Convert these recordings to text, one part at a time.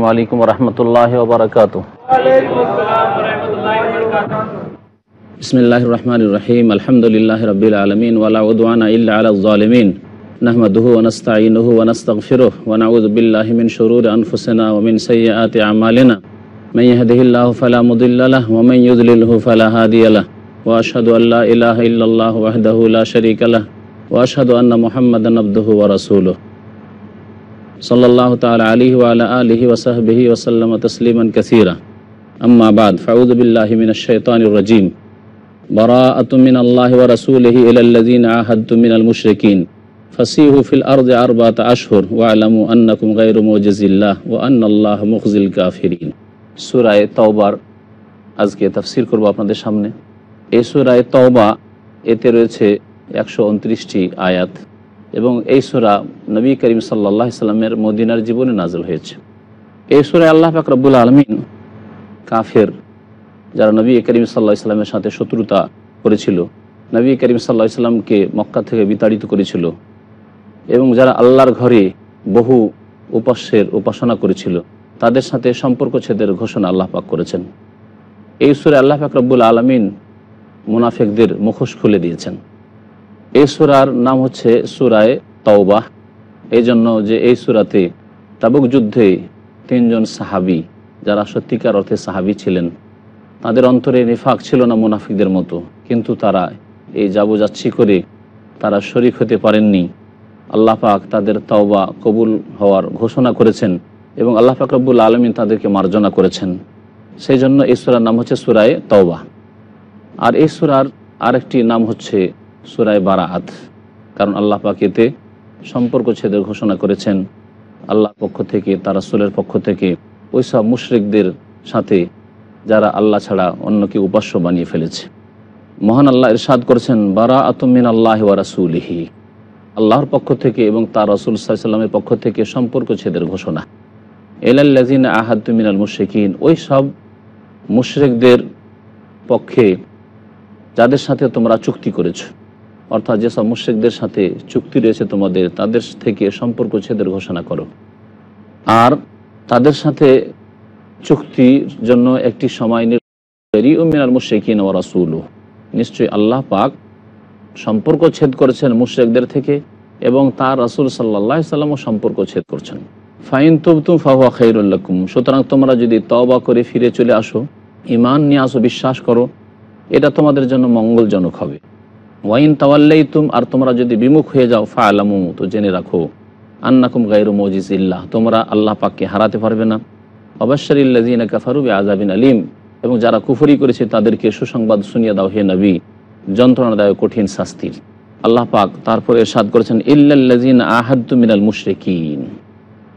السلام علیکم ورحمۃ اللہ وبرکاتہ بسم اللہ الرحمن الرحیم الحمد للہ رب العالمین ولا عدوان الا علی الظالمین نحمده ونستعینه ونستغفره ونعوذ باللہ من شرور انفسنا ومن سیئات اعمالنا من يهده الله فلا مضل له ومن يضلله فلا هادي له واشهد ان لا اله الا الله وحده لا شريك له واشهد ان محمدا عبده ورسوله صلى الله تعالى عليه وعلى آله وصحبه وسلم تسليما كثيرا أما بعد فعوذ بالله من الشيطان الرجيم براءة من الله ورسوله إلى الذين عاهدتم من المشركين فسيهوا في الأرض أربعة أشهر واعلموا أنكم غير موجز الله وأن الله مخز الكافرين سورة التوبار أزكي تفسير করবো আপনাদের সামনে سورة সুরায় তওবা এতে রয়েছে آيات এবং এই সুরা নবী করিম সাল্লাহ ইসলামের মদিনার জীবনে নাজল হয়েছে এই সুরে আল্লাহ ফাকরবুল আলমিন কাফের যারা নবী করিম সাল্লাহ ইসলামের সাথে শত্রুতা করেছিল নবী করিম সাল্লাহ ইসলামকে মক্কা থেকে বিতাড়িত করেছিল এবং যারা আল্লাহর ঘরে বহু উপাস্যের উপাসনা করেছিল তাদের সাথে সম্পর্ক ছেদের ঘোষণা আল্লাহ পাক করেছেন এই সুরে আল্লাহ পাক রব্বুল আলমিন মুনাফেকদের মুখোশ খুলে দিয়েছেন এই সুরার নাম হচ্ছে সুরায় তওবাহ এই জন্য যে এই সুরাতে তাবুক যুদ্ধে তিনজন সাহাবি যারা সত্যিকার অর্থে সাহাবি ছিলেন তাদের অন্তরে নিফাক ছিল না মুনাফিকদের মতো কিন্তু তারা এই যাবো যাচ্ছি করে তারা শরিক হতে পারেননি আল্লাহ পাক তাদের তওবা কবুল হওয়ার ঘোষণা করেছেন এবং আল্লাহ পাক রব্বুল আলমিন তাদেরকে মার্জনা করেছেন সেই জন্য এই সুরার নাম হচ্ছে সুরায় তওবা আর এই সুরার আরেকটি নাম হচ্ছে সুরায় বারাহাত কারণ আল্লাহ পাক এতে সম্পর্ক ছেদের ঘোষণা করেছেন আল্লাহ পক্ষ থেকে তার রাসুলের পক্ষ থেকে ওই সব মুশরিকদের সাথে যারা আল্লাহ ছাড়া অন্যকে উপাস্য বানিয়ে ফেলেছে মহান আল্লাহ ইরশাদ করেছেন বারা আতমিন আল্লাহ ওয়ারাসুলহি আল্লাহর পক্ষ থেকে এবং তার রসুল সাল্লামের পক্ষ থেকে সম্পর্ক ছেদের ঘোষণা এলাল্লাজিন আহাদ্দুমিন আল মুশেকিন ওই সব মুশরেকদের পক্ষে যাদের সাথে তোমরা চুক্তি করেছো অর্থাৎ যেসব মুশেকদের সাথে চুক্তি রয়েছে তোমাদের তাদের থেকে সম্পর্ক ছেদের ঘোষণা করো আর তাদের সাথে চুক্তির জন্য একটি সময় নির্মিনার মুশেকিন ও রাসুল নিশ্চয়ই আল্লাহ পাক সম্পর্ক ছেদ করেছেন মুর্শেকদের থেকে এবং তার রাসুল সাল্লাহ সাল্লামও সম্পর্ক ছেদ করছেন ফাইন তুবতুম ফাহুয়া খাইরুল্লাকুম সুতরাং তোমরা যদি তবা করে ফিরে চলে আসো ইমান নিয়ে আসো বিশ্বাস করো এটা তোমাদের জন্য মঙ্গলজনক হবে ওয়াইন তাওয়াল্লাই তুম আর তোমরা যদি বিমুখ হয়ে যাও ফা আলামু তো জেনে রাখো আন্নাকুম গাইরু মজিজ ইল্লাহ তোমরা আল্লাহ পাককে হারাতে পারবে না অবশ্যরিল্লাজিনা কাফারু বে আজাবিন আলিম এবং যারা কুফরি করেছে তাদেরকে সুসংবাদ শুনিয়ে দাও হে নবী যন্ত্রণাদায়ক কঠিন শাস্তির আল্লাহ পাক তারপর এরশাদ করেছেন ইল্লাল্লাজিন আহাদ্দু মিনাল মুশরিকিন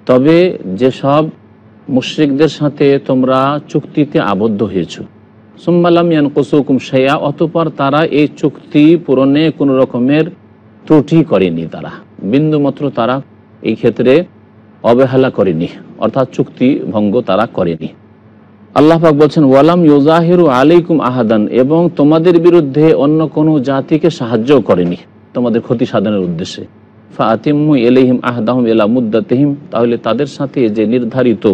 তবে যেসব মুশ্রিকদের সাথে তোমরা চুক্তিতে আবদ্ধ হয়েছো সুম্মালাম কুসুকুম সেয়া অতপর তারা এই চুক্তি পূরণে কোনো রকমের ত্রুটি করেনি তারা বিন্দুমাত্র তারা এই ক্ষেত্রে অবহেলা করেনি অর্থাৎ চুক্তি ভঙ্গ তারা করেনি আল্লাহাক বলছেন ওয়ালাম ইউজাহিরু আলাইকুম আহাদান এবং তোমাদের বিরুদ্ধে অন্য কোনো জাতিকে সাহায্য করেনি তোমাদের ক্ষতি সাধনের উদ্দেশ্যে ফাতিম্মু এলিহিম আহদাহম এলা মুদাতেহিম তাহলে তাদের সাথে যে নির্ধারিত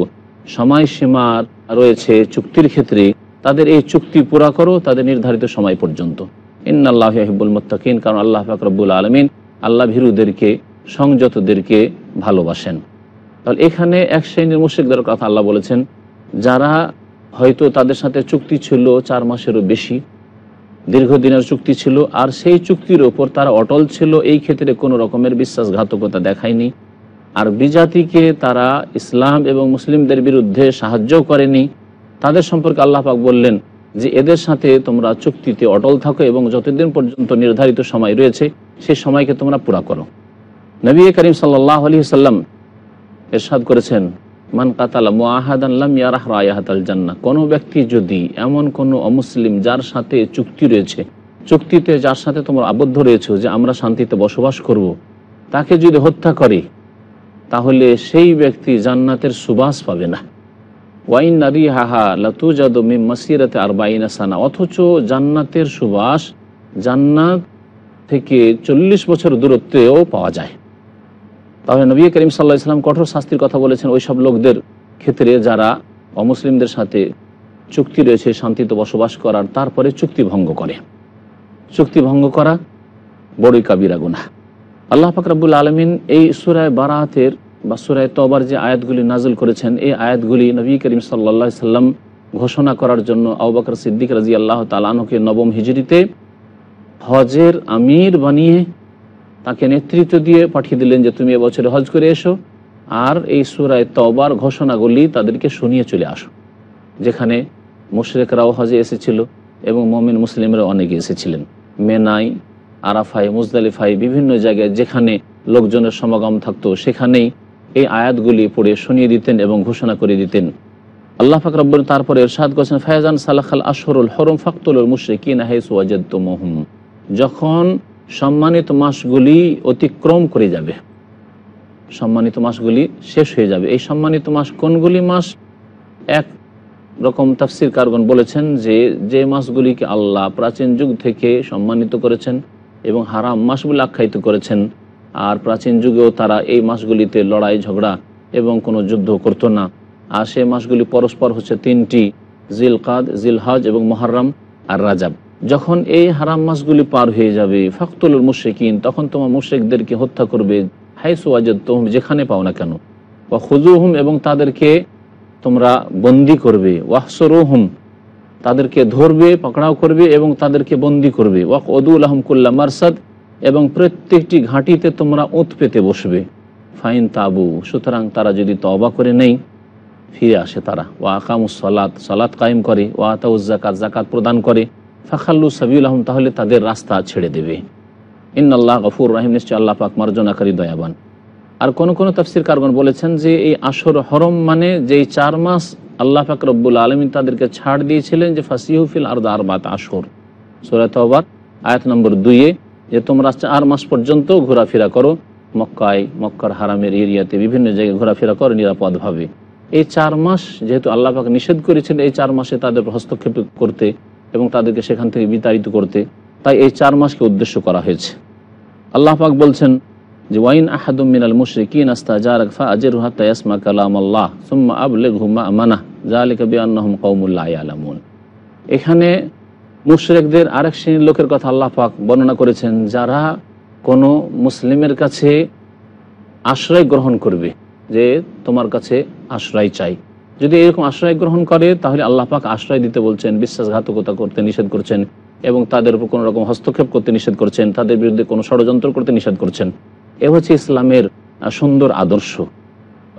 সময়সীমার রয়েছে চুক্তির ক্ষেত্রে তাদের এই চুক্তি পুরা করো তাদের নির্ধারিত সময় পর্যন্ত ইন্নাল্লাহ হিবুল মোত্তাকিন কারণ আল্লাহ ফাকরবুল আলমিন আল্লাহ ভিরুদেরকে সংযতদেরকে ভালোবাসেন তাহলে এখানে এক শ্রেণীর মুশিকদের কথা আল্লাহ বলেছেন যারা হয়তো তাদের সাথে চুক্তি ছিল চার মাসেরও বেশি দীর্ঘদিনের চুক্তি ছিল আর সেই চুক্তির ওপর তারা অটল ছিল এই ক্ষেত্রে কোনো রকমের বিশ্বাসঘাতকতা দেখায়নি আর বিজাতিকে তারা ইসলাম এবং মুসলিমদের বিরুদ্ধে সাহায্য করেনি তাদের সম্পর্কে আল্লাহ পাক বললেন যে এদের সাথে তোমরা চুক্তিতে অটল থাকো এবং যতদিন পর্যন্ত নির্ধারিত সময় রয়েছে সেই সময়কে তোমরা পুরা করো নবী করিম সাল্লাহ আলী সাল্লাম এরশাদ করেছেন মান কাতাল মোয়াহাদাল্লাম জান্না কোনো ব্যক্তি যদি এমন কোনো অমুসলিম যার সাথে চুক্তি রয়েছে চুক্তিতে যার সাথে তোমরা আবদ্ধ রয়েছে যে আমরা শান্তিতে বসবাস করব। তাকে যদি হত্যা করে তাহলে সেই ব্যক্তি জান্নাতের সুবাস পাবে না ওয়াইন নারী হাহা লতুজাদু মিম মাসিরাতে আর বাইনা অথচ জান্নাতের সুবাস জান্নাত থেকে চল্লিশ বছর দূরত্বেও পাওয়া যায় তাহলে নবী করিম সাল্লাহ ইসলাম কঠোর শাস্তির কথা বলেছেন ওই সব লোকদের ক্ষেত্রে যারা অমুসলিমদের সাথে চুক্তি রয়েছে শান্তিতে বসবাস করার তারপরে চুক্তি ভঙ্গ করে চুক্তি ভঙ্গ করা বড়ই কাবিরা গুনা আল্লাহ ফাকরাবুল আলমিন এই সুরায় বারাহাতের বা সুরায় তবার যে আয়াতগুলি নাজল করেছেন এই আয়াতগুলি নবী করিম সাল্লা সাল্লাম ঘোষণা করার জন্য আউবাকর সিদ্দিক রাজি আল্লাহ তালানহকে নবম হিজড়িতে হজের আমির বানিয়ে তাকে নেতৃত্ব দিয়ে পাঠিয়ে দিলেন যে তুমি এবছরে হজ করে এসো আর এই সুরায় তবার ঘোষণাগুলি তাদেরকে শুনিয়ে চলে আসো যেখানে মুশরেকরাও হজে এসেছিল এবং মমিন মুসলিমরা অনেকে এসেছিলেন মেনাই আরাফাই মুজদালিফাই বিভিন্ন জায়গায় যেখানে লোকজনের সমাগম থাকতো সেখানেই এই আয়াতগুলি পড়ে শুনিয়ে দিতেন এবং ঘোষণা করে দিতেন আল্লাহ ফাক রব্বর তারপরে এরশাদ করেছেন ফায়জান সালাখাল আসহরুল হরম ফাকতুল মুশ্রিক নাহেস ওয়াজদ্দমহম যখন সম্মানিত মাসগুলি অতিক্রম করে যাবে সম্মানিত মাসগুলি শেষ হয়ে যাবে এই সম্মানিত মাস কোনগুলি মাস এক রকম তাফসির কারগণ বলেছেন যে যে মাসগুলিকে আল্লাহ প্রাচীন যুগ থেকে সম্মানিত করেছেন এবং হারাম মাস বলে আখ্যায়িত করেছেন আর প্রাচীন যুগেও তারা এই মাসগুলিতে লড়াই ঝগড়া এবং কোনো যুদ্ধ করতো না আর সে মাসগুলি পরস্পর হচ্ছে তিনটি জিল জিল জিলহাজ এবং মহারাম আর রাজাব যখন এই হারাম মাসগুলি পার হয়ে যাবে ফাকতুল মুশেকিন তখন তোমার মুশেকদেরকে হত্যা করবে হাইসু আজদ তোম যেখানে পাও না কেন বা খুজু হুম এবং তাদেরকে তোমরা বন্দি করবে ওয়াহসরু হুম তাদেরকে ধরবে পকড়াও করবে এবং তাদেরকে বন্দি করবে ওয়াক ওদুল আহমকুল্লা মারসাদ এবং প্রত্যেকটি ঘাঁটিতে তোমরা ওঁত পেতে বসবে ফাইন তাবু সুতরাং তারা যদি তবা করে নেই ফিরে আসে তারা ও আকামু সালাত সালাত কায়েম করে ও আতাউজ্জাকাত জাকাত প্রদান করে ফাখাল্লু সাবিউল আহম তাহলে তাদের রাস্তা ছেড়ে দেবে ইন্নআল্লাহ গফুর রাহিম নিশ্চয় আল্লাহ পাক মার্জনাকারী দয়াবান আর কোন কোনো তাফসির কারগণ বলেছেন যে এই আসর হরম মানে যেই চার মাস আল্লাহ পাক রব্বুল আলমিন তাদেরকে ছাড় দিয়েছিলেন যে ফাসিহুফিল আর দার বাত আসর সোরাত আয়াত নম্বর দুইয়ে যে তোমরা চার মাস পর্যন্ত ঘোরাফেরা করো মক্কায় মক্কার হারামের এরিয়াতে বিভিন্ন জায়গায় ঘোরাফেরা করো নিরাপদভাবে এই চার মাস যেহেতু আল্লাপাক নিষেধ করেছেন এই চার মাসে তাদের হস্তক্ষেপ করতে এবং তাদেরকে সেখান থেকে বিতাড়িত করতে তাই এই চার মাসকে উদ্দেশ্য করা হয়েছে আল্লাহ পাক বলছেন যে ওয়াইন আহাদুম মিনাল মুশরিকিন আস্তা জারাক ফা আজের হাত্তা ইয়াসমা কালাম আল্লাহ সুম্মা আবলে ঘুমা মানা জালিকা বিআন্নাহুম কৌমুল্লাহ আলামুন এখানে মুশরেকদের আরেক শ্রেণীর লোকের কথা আল্লাহ পাক বর্ণনা করেছেন যারা কোনো মুসলিমের কাছে আশ্রয় গ্রহণ করবে যে তোমার কাছে আশ্রয় চাই যদি এরকম আশ্রয় গ্রহণ করে তাহলে আল্লাহ পাক আশ্রয় দিতে বলছেন বিশ্বাসঘাতকতা করতে নিষেধ করছেন এবং তাদের উপর কোনো রকম হস্তক্ষেপ করতে নিষেধ করছেন তাদের বিরুদ্ধে কোনো ষড়যন্ত্র করতে নিষেধ করছেন এ হচ্ছে ইসলামের সুন্দর আদর্শ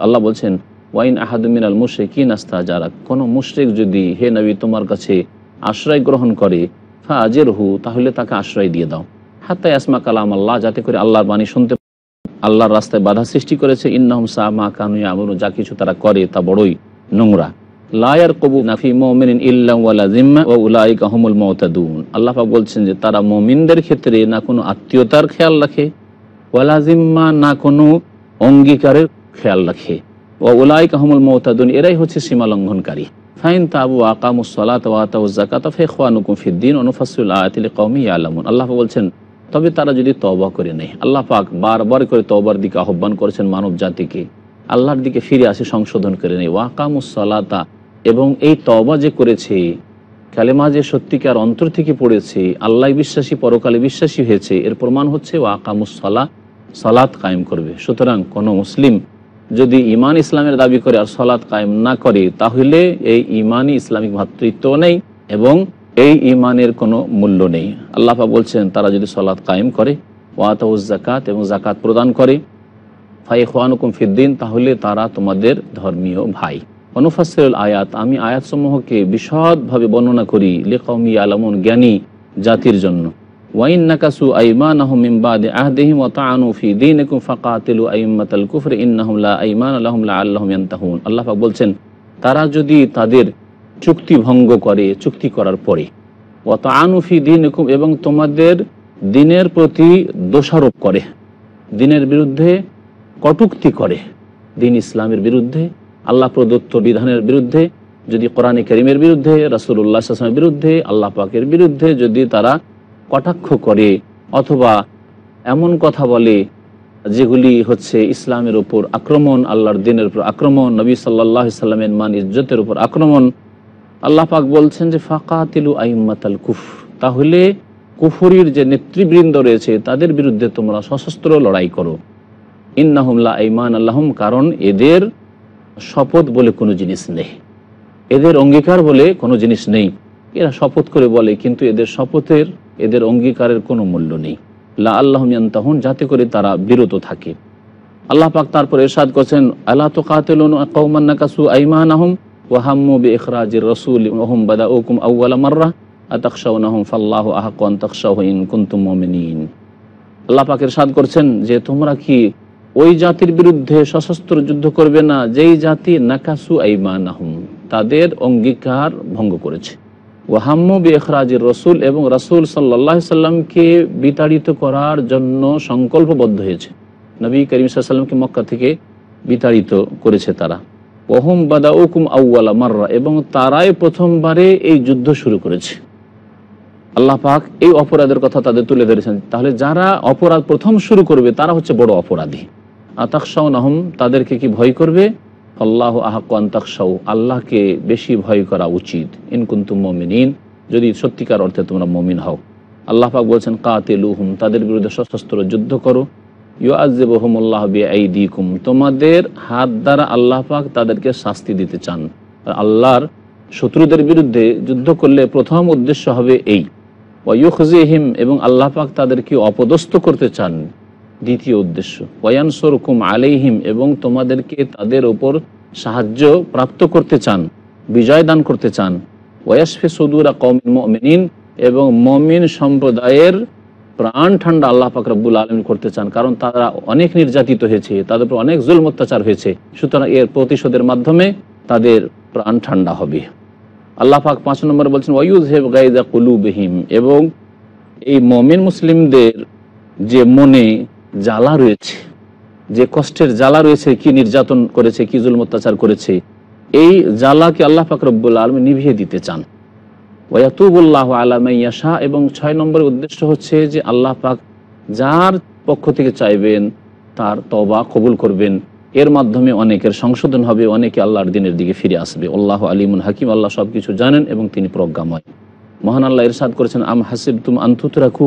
আল্লাহ বলছেন ওয়াইন আহাদুমিন আল মুশেক কি নাস্তা যারা কোনো মুশরেক যদি হে নবী তোমার কাছে আশ্রয় গ্রহণ করে ফাজের হু তাহলে তাকে আশ্রয় দিয়ে দাও হাত্তাই আসমা কালাম আল্লাহ যাতে করে আল্লাহর বাণী শুনতে আল্লাহর রাস্তায় বাধা সৃষ্টি করেছে ইন্নাহম শাহ মা কানুয়া আমরু যা কিছু তারা করে তা বড়ই নোংরা লায়ার কবু নাফি মমিন ইল্লা জিম্মা ও উলাই কাহমুল মতাদুন আল্লাহা বলছেন যে তারা মমিনদের ক্ষেত্রে না কোনো আত্মীয়তার খেয়াল রাখে ওয়ালাজিম্মা না কোনো অঙ্গীকারের খেয়াল রাখে ও উলাই আহমুল মতাদুন এরাই হচ্ছে সীমালঙ্ঘনকারী ফাইন তাবু আকামুসলাত ওয়াতাউজাকাত ফেখওয়ানুকুম ফিদ্দিন অনুফাসুল আয়াতিল কৌমি আলামুন আল্লাহ বলছেন তবে তারা যদি তবা করে নেয় আল্লাহ পাক বারবার করে তবার দিকে আহ্বান করেছেন মানব জাতিকে আল্লাহর দিকে ফিরে আসে সংশোধন করে নেই ওয়াকামুসলাতা এবং এই তবা যে করেছে কালেমা যে সত্যিকার অন্তর থেকে পড়েছে আল্লাহ বিশ্বাসী পরকালে বিশ্বাসী হয়েছে এর প্রমাণ হচ্ছে ওয়াকামুসলা সালাত কায়েম করবে সুতরাং কোনো মুসলিম যদি ইমান ইসলামের দাবি করে আর সলাৎ কায়েম না করে তাহলে এই ইমানই ইসলামিক ভাতৃত্ব নেই এবং এই ইমানের কোনো মূল্য নেই আল্লাহা বলছেন তারা যদি সলাৎ কায়েম করে ওয়াতাউজ জাকাত এবং জাকাত প্রদান করে ফাই খোয়ানুকুম ফিদ্দিন তাহলে তারা তোমাদের ধর্মীয় ভাই অনুফাসিরুল আয়াত আমি আয়াতসমূহকে বিশদভাবে বর্ণনা করি লেখমি আলমন জ্ঞানী জাতির জন্য ওয়াইন নাকাসু আইমান আহমিমবাদ আহদেহিম ও তানুফি দিন একুম ফাকাতিলু আইম্মাতাল কুফর ইন্নাহমলা আইমান আল্লাহমলা আল্লাহমিয়ান্তাহুন আল্লাহাক বলছেন তারা যদি তাদের চুক্তি ভঙ্গ করে চুক্তি করার পরে ও তানুফি দিন একুম এবং তোমাদের দিনের প্রতি দোষারোপ করে দিনের বিরুদ্ধে কটুক্তি করে দিন ইসলামের বিরুদ্ধে আল্লাহ প্রদত্ত বিধানের বিরুদ্ধে যদি কোরআনে করিমের বিরুদ্ধে রাসুল্লাহ আসলামের বিরুদ্ধে আল্লাহ পাকের বিরুদ্ধে যদি তারা কটাক্ষ করে অথবা এমন কথা বলে যেগুলি হচ্ছে ইসলামের ওপর আক্রমণ আল্লাহর দিনের উপর আক্রমণ নবী সাল্লাহ ইসলামের মান ইজ্জতের উপর আক্রমণ আল্লাহ পাক বলছেন যে ফাকাতিলু আইম্মাতাল কুফ তাহলে কুফুরির যে নেতৃবৃন্দ রয়েছে তাদের বিরুদ্ধে তোমরা সশস্ত্র লড়াই করো হুমলা আইমান আল্লাহম কারণ এদের শপথ বলে কোনো জিনিস নেই এদের অঙ্গীকার বলে কোনো জিনিস নেই এরা শপথ করে বলে কিন্তু এদের শপথের এদের অঙ্গীকারের কোনো মূল্য নেই লা আল্লাহ তাহন যাতে করে তারা বিরত থাকে আল্লাহ পাক তারপর এরশাদ করছেন আল্লাহ তো কাতেলুন কৌমান্না কাসু আইমান আহম ওয়াহাম্মু বি ইখরাজির রসুল ওহম বাদা ওকুম আউ্লা মার্রা আতাকশাউনাহম ফাল্লাহ আহকন তাকশাহীন কুন্তুম মোমিনীন আল্লাহ পাক এরশাদ করছেন যে তোমরা কি ওই জাতির বিরুদ্ধে সশস্ত্র যুদ্ধ করবে না যেই জাতি নাকাসু আইমান আহম তাদের অঙ্গীকার ভঙ্গ করেছে ওয়াহাম্মু বেখরাজির রসুল এবং রাসুল সাল্লাহ সাল্লামকে বিতাড়িত করার জন্য সংকল্পবদ্ধ হয়েছে নবী করিম সাল্লামকে মক্কা থেকে বিতাড়িত করেছে তারা ওহম বাদা ওকুম আউ্লা মাররা এবং তারাই প্রথমবারে এই যুদ্ধ শুরু করেছে আল্লাহ পাক এই অপরাধের কথা তাদের তুলে ধরেছেন তাহলে যারা অপরাধ প্রথম শুরু করবে তারা হচ্ছে বড় অপরাধী আতাকশাউন আহম তাদেরকে কি ভয় করবে আল্লাহ আহকান্তাকসাউ আল্লাহকে বেশি ভয় করা উচিত ইনকুন্তু মমিন যদি সত্যিকার অর্থে তোমরা মমিন হও আল্লাহ পাক বলছেন লুহুম তাদের বিরুদ্ধে সশস্ত্র যুদ্ধ করো ইউআজেবহমুল্লাহ বিআইদিকুম তোমাদের হাত দ্বারা আল্লাহ পাক তাদেরকে শাস্তি দিতে চান আল্লাহর শত্রুদের বিরুদ্ধে যুদ্ধ করলে প্রথম উদ্দেশ্য হবে এই ওয়ুখজিহিম এবং আল্লাহ পাক তাদেরকে অপদস্থ করতে চান দ্বিতীয় উদ্দেশ্য ওয়ানসরকুম আলাইহিম এবং তোমাদেরকে তাদের ওপর সাহায্য প্রাপ্ত করতে চান বিজয় দান করতে চান ওয়াসফে সদুরা কৌমিন এবং মমিন সম্প্রদায়ের প্রাণ ঠান্ডা আল্লাহ ফাকরাবুল আলম করতে চান কারণ তারা অনেক নির্যাতিত হয়েছে তাদের উপর অনেক জুল অত্যাচার হয়েছে সুতরাং এর প্রতিশোধের মাধ্যমে তাদের প্রাণ ঠান্ডা হবে আল্লাহ পাক পাঁচ নম্বর বলছেন ওয়ুজ হেব গাইদা কুলুবহিম এবং এই মমিন মুসলিমদের যে মনে জ্বালা রয়েছে যে কষ্টের জ্বালা রয়েছে কি নির্যাতন করেছে কি জুল করেছে এই জ্বালাকে আল্লাহ ফাকরবুল আলম নিভিয়ে দিতে চান ওয়াতুবুল্লাহ আলামাইয়াশা এবং ছয় নম্বরের উদ্দেশ্য হচ্ছে যে আল্লাহ পাক যার পক্ষ থেকে চাইবেন তার তবা কবুল করবেন এর মাধ্যমে অনেকের সংশোধন হবে অনেকে আল্লাহর দিনের দিকে ফিরে আসবে আল্লাহ আলিমুল হাকিম আল্লাহ সব কিছু জানেন এবং তিনি প্রজ্ঞাময় মহান আল্লাহ ইরশাদ করেছেন আম হাসিব তুম আন্তুত রাখু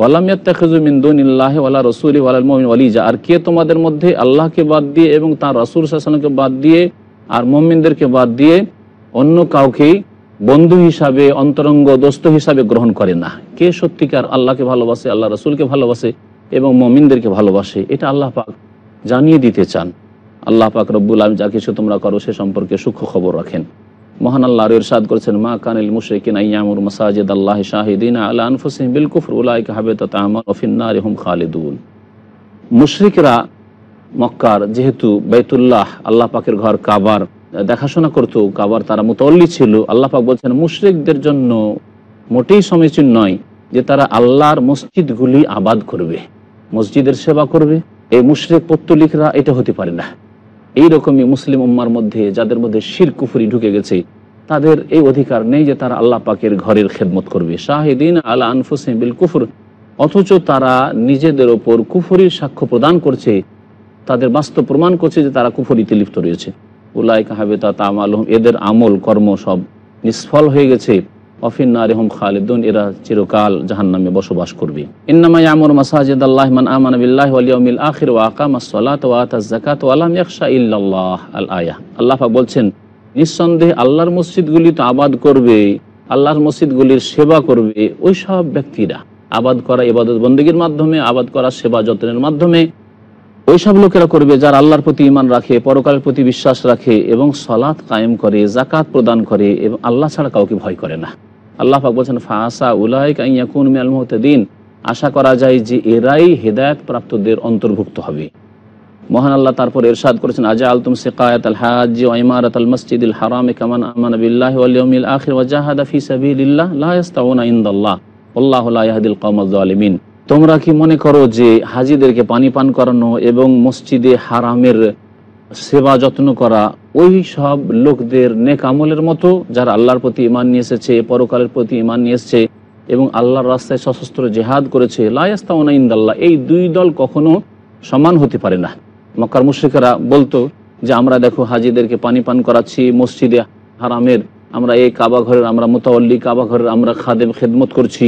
ওয়ালামিয়াতুমিন্দুনিল্লাহ ওয়ালা রসুল ওয়ালাল মমিন ওয়ালিজা আর কে তোমাদের মধ্যে আল্লাহকে বাদ দিয়ে এবং তার রসুল শাসনকে বাদ দিয়ে আর মমিনদেরকে বাদ দিয়ে অন্য কাউকেই বন্ধু হিসাবে অন্তরঙ্গ দোস্ত হিসাবে গ্রহণ করে না কে সত্যিকার আল্লাহকে ভালোবাসে আল্লাহ রসুলকে ভালোবাসে এবং মমিনদেরকে ভালোবাসে এটা আল্লাহ পাক জানিয়ে দিতে চান আল্লাহ পাক রব্বুল আলম যা কিছু তোমরা করো সে সম্পর্কে সূক্ষ্ম খবর রাখেন মহান আল্লাহর ইরশাদ করেছেন মা কানিল মুশরিকিন আইয়ামুর মাসাজিদ আল্লাহ শাহিদিন আলা আনফুসিহিম বিল কুফর উলাইকা হাবিতাত আমাল ওয়া ফিন্নার খালিদুন মুশরিকরা মক্কার যেহেতু বাইতুল্লাহ আল্লাহ পাকের ঘর কাবার দেখাশোনা করতো কাবার তারা মুতল্লি ছিল আল্লাহ পাক বলছেন মুশরিকদের জন্য মোটেই সমীচীন নয় যে তারা আল্লাহর মসজিদগুলি আবাদ করবে মসজিদের সেবা করবে এই মুশরিক পত্তলিকরা এটা হতে পারে না এইরকমই মুসলিম উম্মার মধ্যে যাদের মধ্যে শির কুফুরি ঢুকে গেছে তাদের এই অধিকার নেই যে তারা আল্লাহ পাকের ঘরের খেদমত করবে শাহিদিন আল্লাহ আনফুসিম বিল কুফুর অথচ তারা নিজেদের ওপর কুফুরির সাক্ষ্য প্রদান করছে তাদের বাস্তব প্রমাণ করছে যে তারা কুফরিতে লিপ্ত রয়েছে উলাই কাহাবে তাম আলহম এদের আমল কর্ম সব নিষ্ফল হয়ে গেছে অফিনারেহম খালিদুন এরা চিরকাল বসবাস করবে আমান জাকাত ইল্লাল্লাহ আল আয়া বলছেন নিঃসন্দেহে আল্লাহর মসজিদগুলি তো আবাদ করবে আল্লাহর মসজিদগুলির সেবা করবে ওই সব ব্যক্তিরা আবাদ করা ইবাদত বন্দীর মাধ্যমে আবাদ করা সেবা যত্নের মাধ্যমে ওইসব লোকেরা করবে যারা আল্লাহর প্রতি ইমান রাখে পরকালের প্রতি বিশ্বাস রাখে এবং সলাৎ কায়েম করে জাকাত প্রদান করে এবং আল্লাহ ছাড়া কাউকে ভয় করে না আল্লাহ পাক বলছেন ফাসা উলাইক আইয়াকুন মিয়াল মুহতাদিন আশা করা যায় যে এরাই হেদায়ত প্রাপ্তদের অন্তর্ভুক্ত হবে মহান আল্লাহ তারপর এরশাদ করেছেন আজা আলতুম সেকায়াত আল হাজ ইমারাত আল মসজিদ আল হারাম কামান আমান বিল্লাহ আলিয়মিল আখির ওয়াজাহাদা ফি সাবিলিল্লাহ লা ইস্তাউনা ইনদাল্লাহ আল্লাহু লা ইয়াহদিল কওমাল জালিমিন তোমরা কি মনে করো যে হাজিদেরকে পানি পান করানো এবং মসজিদে হারামের সেবা যত্ন করা ওই সব লোকদের নেক আমলের মতো যারা আল্লাহর প্রতি ইমান নিয়ে এসেছে পরকালের প্রতি ইমান নিয়ে এসছে এবং আল্লাহর রাস্তায় সশস্ত্র জেহাদ করেছে লায়াস্তাওনা ইন্দাল্লাহ এই দুই দল কখনো সমান হতে পারে না মক্কার মুশ্রিকেরা বলতো যে আমরা দেখো হাজিদেরকে পানি পান করাচ্ছি মসজিদে হারামের আমরা এই কাবা ঘরের আমরা মোতাবল্লি কাবা ঘরের আমরা খাদেম খেদমত করছি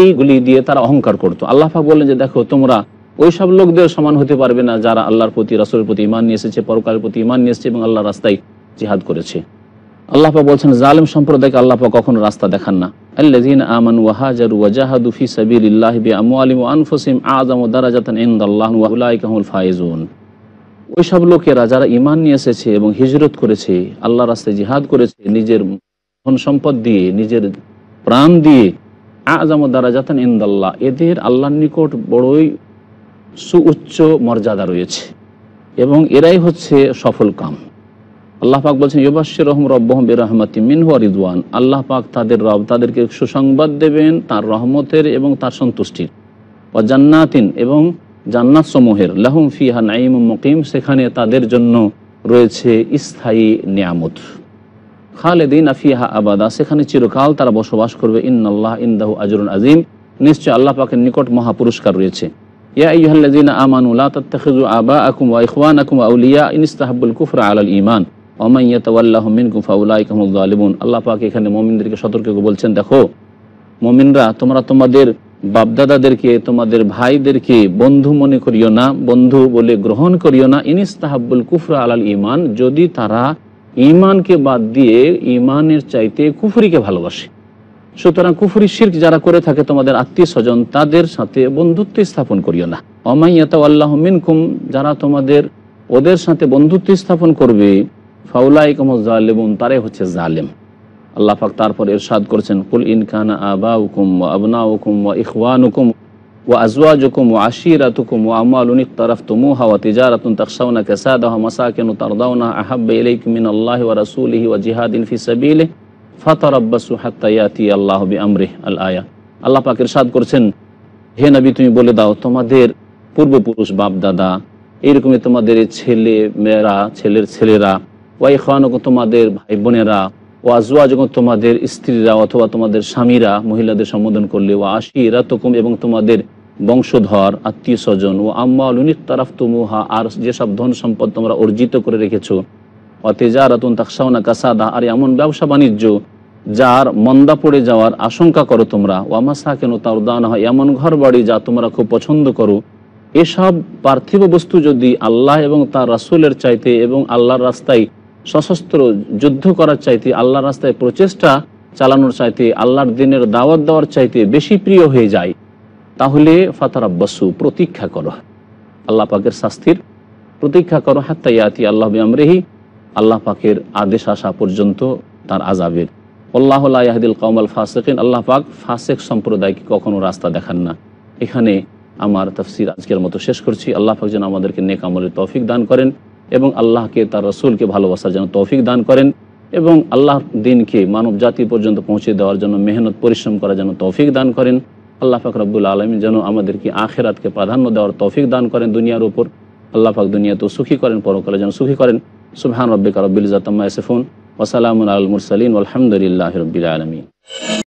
এইগুলি দিয়ে তারা অহংকার করতো আল্লাহাক বললেন যে দেখো তোমরা ওই সব লোকদের সমান হতে পারবে না যারা আল্লাহর প্রতি রাসুলের প্রতি ইমান নিয়ে এসেছে পরকারের প্রতি ইমান নিয়ে এসেছে এবং আল্লাহ রাস্তায় জিহাদ করেছে আল্লাহা বলছেন জালেম সম্প্রদায়কে আল্লাহা কখনো রাস্তা দেখান না ফাইজুন ওই সব নিয়ে এসেছে এবং হিজরত করেছে আল্লাহ রাস্তায় জিহাদ করেছে নিজের ধন সম্পদ দিয়ে নিজের প্রাণ দিয়ে আজাম যাতেন ইন্দাল্লাহ এদের আল্লাহর নিকট বড়ই সুউচ্চ মর্যাদা রয়েছে এবং এরাই হচ্ছে সফল কাম আল্লাহ পাক বলছেন ইবাসির রহম রব্বাহম বেরহমাতি মিনহু রিদওয়ান আল্লাহ পাক তাদের রব তাদেরকে সুসংবাদ দেবেন তার রহমতের এবং তার সন্তুষ্টির ও জান্নাতিন এবং জান্নাত সমূহের লাহুম ফিহা নাইম মকিম সেখানে তাদের জন্য রয়েছে স্থায়ী নিয়ামত খালেদিন আফিহা আবাদা সেখানে চিরকাল তারা বসবাস করবে ইন্নআল্লাহ ইন্দাহ আজরুল আজিম নিশ্চয় আল্লাহ পাকের নিকট মহাপুরস্কার রয়েছে এখানে সতর্ক বলছেন দেখো তোমরা তোমাদের তোমাদের ভাইদেরকে বন্ধু মনে করিও না বন্ধু বলে গ্রহণ করিও না ইনিস্তাহাবুল কুফরা আলাল ইমান যদি তারা ইমানকে বাদ দিয়ে ইমানের চাইতে কুফুরিকে ভালোবাসে সুতরাং কুফুরি শির্ক যারা করে থাকে তোমাদের আত্মীয় স্বজন তাদের সাথে বন্ধুত্ব স্থাপন করিও না অমাইয়াত আল্লাহ মিনকুম যারা তোমাদের ওদের সাথে বন্ধুত্ব স্থাপন করবে ফাউলাই কম জালেমুন তারে হচ্ছে জালেম আল্লাহাক তারপর এরশাদ করেছেন কুল ইনকানা আবা হুকুম আবনা হুকুম ইখওয়ান হুকুম ও আজওয়া জকুম ও আশিরা তরফ তুমু হাওয়া তিজারাতুন তকসাউনা কেসাদাহ মাসাকেন তারদাউনা আল্লাহ ওয়া রাসূলিহি ওয়া জিহাদিন ফি সাবিলিহি ফাতারাব্বাসু হাত্তা ইয়াতি আল্লাহ আয়া আল্লাহ পাক ইরশাদ করছেন হে তুমি বলে দাও তোমাদের পূর্বপুরুষ বাপ দাদা এইরকমই তোমাদের ছেলে মেয়েরা ছেলের ছেলেরা ওয়াই খানক তোমাদের ভাই বোনেরা আজুয়া যখন তোমাদের স্ত্রীরা অথবা তোমাদের স্বামীরা মহিলাদের সম্বোধন করলে ও আশিরা তকুম এবং তোমাদের বংশধর আত্মীয় স্বজন ও আম্মা লুনিক তারাফ তুমুহা আর যেসব ধন সম্পদ তোমরা অর্জিত করে রেখেছো অতেজা রাতুন তাকসাওনা কাসাদা আর এমন ব্যবসা বাণিজ্য যার মন্দা পড়ে যাওয়ার আশঙ্কা করো তোমরা ওয়ামাসা কেন তার দান হয় এমন ঘর বাড়ি যা তোমরা খুব পছন্দ করো এসব পার্থিব বস্তু যদি আল্লাহ এবং তার রাসুলের চাইতে এবং আল্লাহর রাস্তায় সশস্ত্র যুদ্ধ করার চাইতে আল্লাহর রাস্তায় প্রচেষ্টা চালানোর চাইতে আল্লাহর দিনের দাওয়াত দেওয়ার চাইতে বেশি প্রিয় হয়ে যায় তাহলে ফাতারাব্বাসু প্রতীক্ষা করো আল্লাহ পাকের শাস্তির প্রতীক্ষা করো হাত্তাইয়াতি আল্লাহ আমরেহি আল্লাহ পাকের আদেশ আসা পর্যন্ত তার আজাবের আল্লাহদিল কামাল ফাসেকিন আল্লাহ পাক ফাসেক সম্প্রদায়কে কখনো রাস্তা দেখান না এখানে আমার তফসির আজকের মতো শেষ করছি আল্লাহ পাক যেন আমাদেরকে নেক আমলের তৌফিক দান করেন এবং আল্লাহকে তার রসুলকে ভালোবাসার জন্য তৌফিক দান করেন এবং আল্লাহ দিনকে মানব জাতি পর্যন্ত পৌঁছে দেওয়ার জন্য মেহনত পরিশ্রম করার জন্য তৌফিক দান করেন আল্লাহ ফাক রব্বুল আলমী যেন আমাদেরকে আখেরাতকে প্রাধান্য দেওয়ার তৌফিক দান করেন দুনিয়ার উপর আল্লাহ পাক দুনিয়াতেও সুখী করেন পরকালে যেন সুখী করেন সুবহান রব্বিকা রব্বিল জাতাম্মা ইসফুন ওসালামুল আল মুরসালিন আলহামদুলিল্লাহ রবিল আলমী